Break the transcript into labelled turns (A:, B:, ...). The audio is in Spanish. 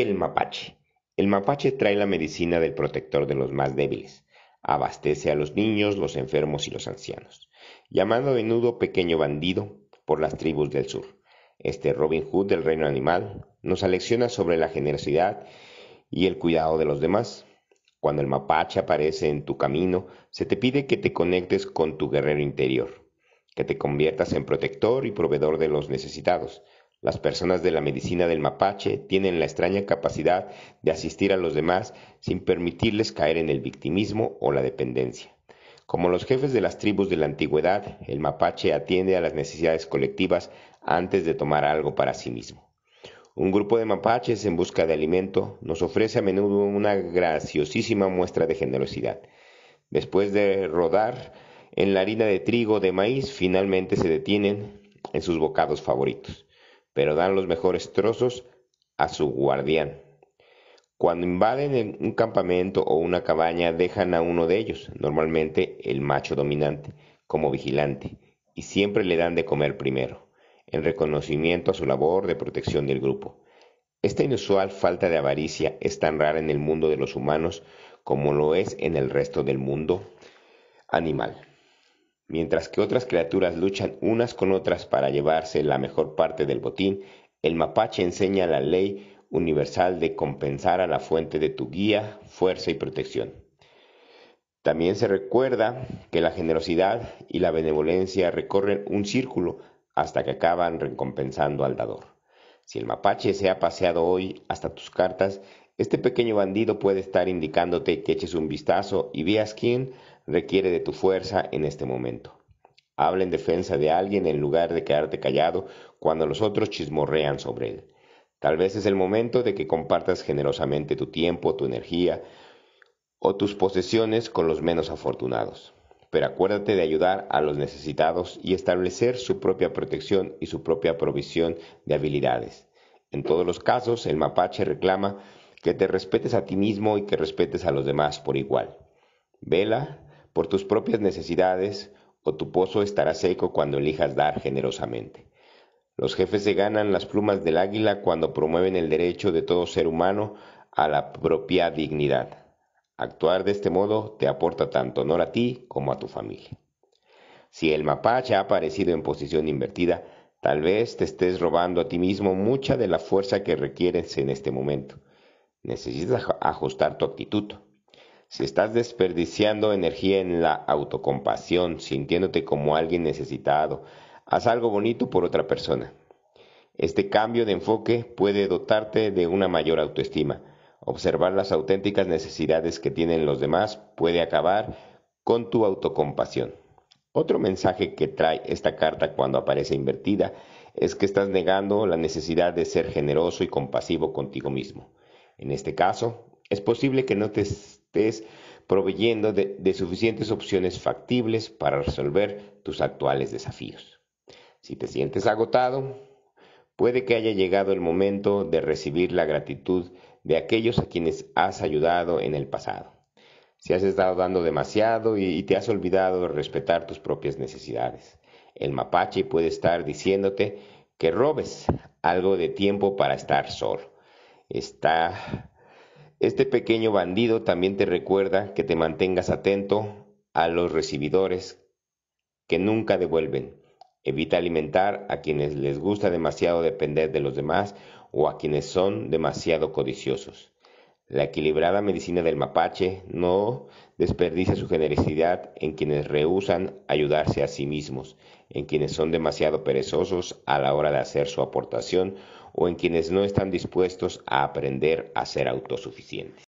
A: El mapache. El mapache trae la medicina del protector de los más débiles. Abastece a los niños, los enfermos y los ancianos. Llamado a menudo pequeño bandido por las tribus del sur. Este Robin Hood del reino animal nos alecciona sobre la generosidad y el cuidado de los demás. Cuando el mapache aparece en tu camino, se te pide que te conectes con tu guerrero interior, que te conviertas en protector y proveedor de los necesitados, las personas de la medicina del mapache tienen la extraña capacidad de asistir a los demás sin permitirles caer en el victimismo o la dependencia. Como los jefes de las tribus de la antigüedad, el mapache atiende a las necesidades colectivas antes de tomar algo para sí mismo. Un grupo de mapaches en busca de alimento nos ofrece a menudo una graciosísima muestra de generosidad. Después de rodar en la harina de trigo o de maíz, finalmente se detienen en sus bocados favoritos pero dan los mejores trozos a su guardián. Cuando invaden un campamento o una cabaña dejan a uno de ellos, normalmente el macho dominante, como vigilante, y siempre le dan de comer primero, en reconocimiento a su labor de protección del grupo. Esta inusual falta de avaricia es tan rara en el mundo de los humanos como lo es en el resto del mundo animal. Mientras que otras criaturas luchan unas con otras para llevarse la mejor parte del botín, el mapache enseña la ley universal de compensar a la fuente de tu guía, fuerza y protección. También se recuerda que la generosidad y la benevolencia recorren un círculo hasta que acaban recompensando al dador. Si el mapache se ha paseado hoy hasta tus cartas, este pequeño bandido puede estar indicándote que eches un vistazo y veas quién requiere de tu fuerza en este momento. Habla en defensa de alguien en lugar de quedarte callado cuando los otros chismorrean sobre él. Tal vez es el momento de que compartas generosamente tu tiempo, tu energía o tus posesiones con los menos afortunados. Pero acuérdate de ayudar a los necesitados y establecer su propia protección y su propia provisión de habilidades. En todos los casos, el mapache reclama que te respetes a ti mismo y que respetes a los demás por igual. Vela por tus propias necesidades o tu pozo estará seco cuando elijas dar generosamente. Los jefes se ganan las plumas del águila cuando promueven el derecho de todo ser humano a la propia dignidad. Actuar de este modo te aporta tanto honor a ti como a tu familia. Si el mapache ha aparecido en posición invertida, tal vez te estés robando a ti mismo mucha de la fuerza que requieres en este momento. Necesitas ajustar tu actitud. Si estás desperdiciando energía en la autocompasión, sintiéndote como alguien necesitado, haz algo bonito por otra persona. Este cambio de enfoque puede dotarte de una mayor autoestima. Observar las auténticas necesidades que tienen los demás puede acabar con tu autocompasión. Otro mensaje que trae esta carta cuando aparece invertida es que estás negando la necesidad de ser generoso y compasivo contigo mismo. En este caso, es posible que no te estés proveyendo de, de suficientes opciones factibles para resolver tus actuales desafíos. Si te sientes agotado, puede que haya llegado el momento de recibir la gratitud de aquellos a quienes has ayudado en el pasado. Si has estado dando demasiado y te has olvidado de respetar tus propias necesidades, el mapache puede estar diciéndote que robes algo de tiempo para estar solo. Está este pequeño bandido también te recuerda que te mantengas atento a los recibidores que nunca devuelven. Evita alimentar a quienes les gusta demasiado depender de los demás o a quienes son demasiado codiciosos. La equilibrada medicina del mapache no desperdicia su generosidad en quienes rehusan ayudarse a sí mismos, en quienes son demasiado perezosos a la hora de hacer su aportación o en quienes no están dispuestos a aprender a ser autosuficientes.